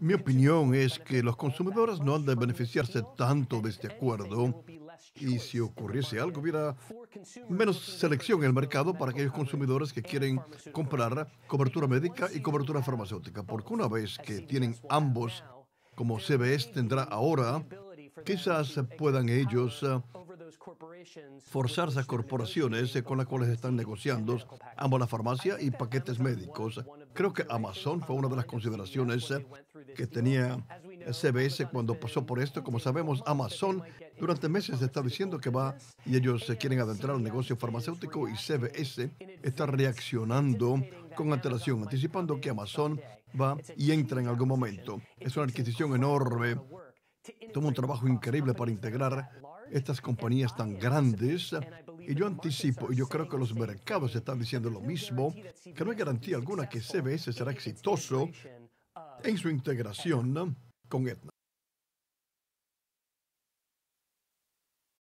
Mi opinión es que los consumidores no han de beneficiarse tanto de este acuerdo y si ocurriese algo hubiera menos selección en el mercado para aquellos consumidores que quieren comprar cobertura médica y cobertura farmacéutica, porque una vez que tienen ambos, como CBS tendrá ahora, quizás puedan ellos uh, forzar esas corporaciones con las cuales están negociando ambos la farmacia y paquetes médicos Creo que Amazon fue una de las consideraciones eh, que tenía CBS cuando pasó por esto. Como sabemos, Amazon durante meses está diciendo que va y ellos se quieren adentrar al negocio farmacéutico y CBS está reaccionando con antelación, anticipando que Amazon va y entra en algún momento. Es una adquisición enorme. Toma un trabajo increíble para integrar estas compañías tan grandes y yo anticipo, y yo creo que los mercados están diciendo lo mismo, que no hay garantía alguna que CBS será exitoso en su integración con Etna.